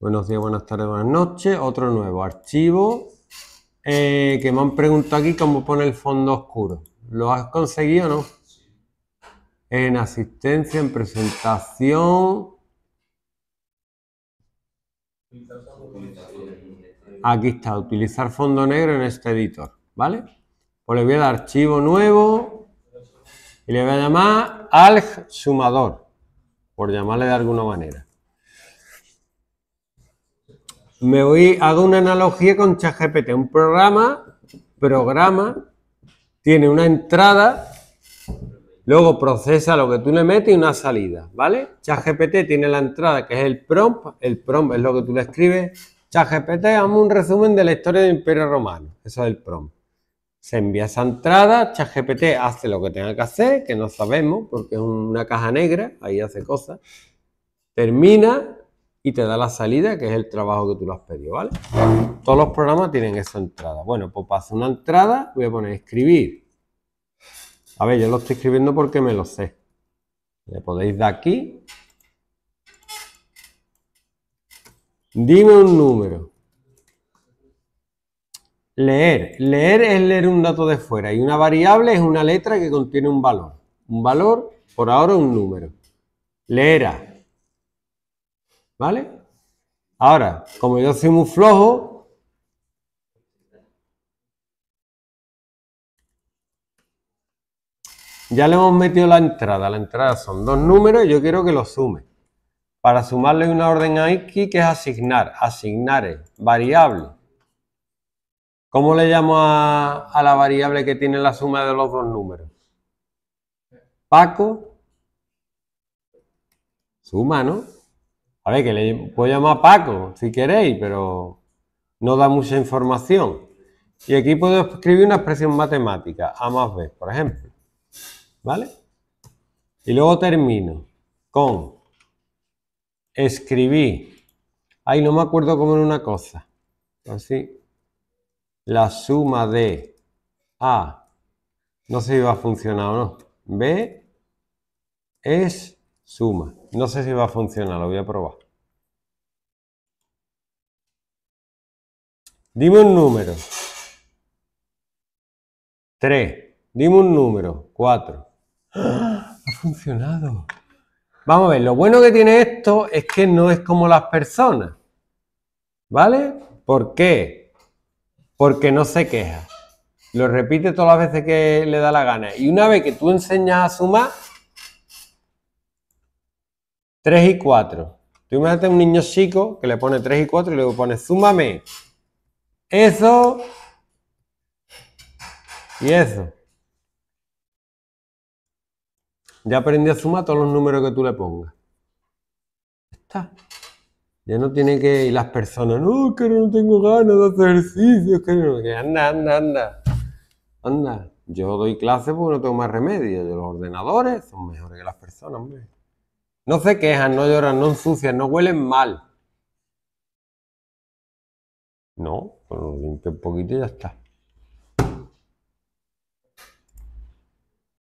Buenos días, buenas tardes, buenas noches. Otro nuevo archivo eh, que me han preguntado aquí cómo pone el fondo oscuro. ¿Lo has conseguido o no? En asistencia, en presentación. Aquí está, utilizar fondo negro en este editor, ¿vale? Pues le voy a dar archivo nuevo y le voy a llamar alg sumador, por llamarle de alguna manera me voy, hago una analogía con ChatGPT. Un programa, programa, tiene una entrada, luego procesa lo que tú le metes y una salida, ¿vale? ChatGPT tiene la entrada que es el prompt, el prompt es lo que tú le escribes. ChatGPT, es un resumen de la historia del Imperio Romano, eso es el prompt. Se envía esa entrada, ChatGPT hace lo que tenga que hacer, que no sabemos porque es una caja negra, ahí hace cosas. Termina, y te da la salida, que es el trabajo que tú lo has pedido, ¿vale? Todos los programas tienen esa entrada. Bueno, pues para hacer una entrada voy a poner escribir. A ver, yo lo estoy escribiendo porque me lo sé. Le podéis dar aquí. Dime un número. Leer. Leer es leer un dato de fuera y una variable es una letra que contiene un valor. Un valor, por ahora un número. Leerá. ¿Vale? Ahora, como yo soy muy flojo, ya le hemos metido la entrada. La entrada son dos números y yo quiero que los sume. Para sumarle una orden a que es asignar. Asignar variable. ¿Cómo le llamo a, a la variable que tiene la suma de los dos números? Paco. Suma, ¿no? A ver, que le puedo llamar Paco, si queréis, pero no da mucha información. Y aquí puedo escribir una expresión matemática, A más B, por ejemplo. ¿Vale? Y luego termino con escribí. Ay, no me acuerdo cómo era una cosa. Así. La suma de A, no sé si va a funcionar o no, B es Suma. No sé si va a funcionar, lo voy a probar. Dime un número. 3. Dime un número. 4. ¡Ah! Ha funcionado. Vamos a ver, lo bueno que tiene esto es que no es como las personas. ¿Vale? ¿Por qué? Porque no se queja. Lo repite todas las veces que le da la gana. Y una vez que tú enseñas a sumar, 3 y 4. Tú imagínate un niño chico que le pone 3 y 4 y luego pone, zúmame. Eso. Y eso. Ya aprendí a sumar todos los números que tú le pongas. Ya no tiene que ir las personas. No, que no tengo ganas de hacer ejercicio. Que anda, anda, anda. Anda. Yo doy clases porque no tengo más remedio. Los ordenadores son mejores que las personas, hombre. No se quejan, no lloran, no ensucian, no huelen mal. No, pues lo limpio un poquito y ya está.